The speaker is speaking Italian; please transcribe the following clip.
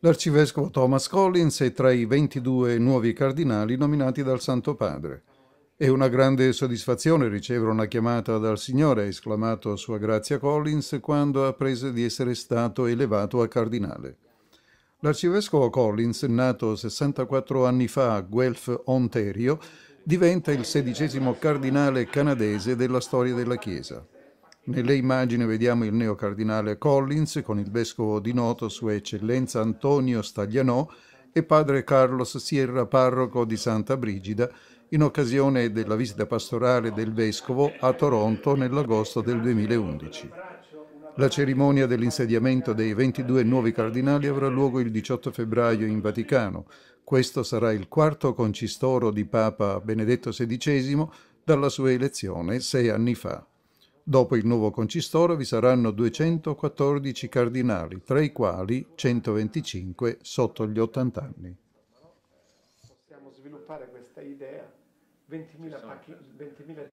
L'arcivescovo Thomas Collins è tra i 22 nuovi cardinali nominati dal Santo Padre. È una grande soddisfazione ricevere una chiamata dal Signore, ha esclamato Sua Grazia Collins quando apprese di essere stato elevato a cardinale. L'arcivescovo Collins, nato 64 anni fa a Guelph, Ontario, diventa il sedicesimo cardinale canadese della storia della Chiesa. Nelle immagini vediamo il neocardinale Collins con il vescovo di Noto Sua Eccellenza Antonio Staglianò e padre Carlos Sierra, parroco di Santa Brigida, in occasione della visita pastorale del vescovo a Toronto nell'agosto del 2011. La cerimonia dell'insediamento dei 22 nuovi cardinali avrà luogo il 18 febbraio in Vaticano. Questo sarà il quarto concistoro di Papa Benedetto XVI dalla sua elezione sei anni fa. Dopo il nuovo concistoro vi saranno 214 cardinali, tra i quali 125 sotto gli 80 anni. Possiamo sviluppare questa idea 20.000 pacchi, 20.000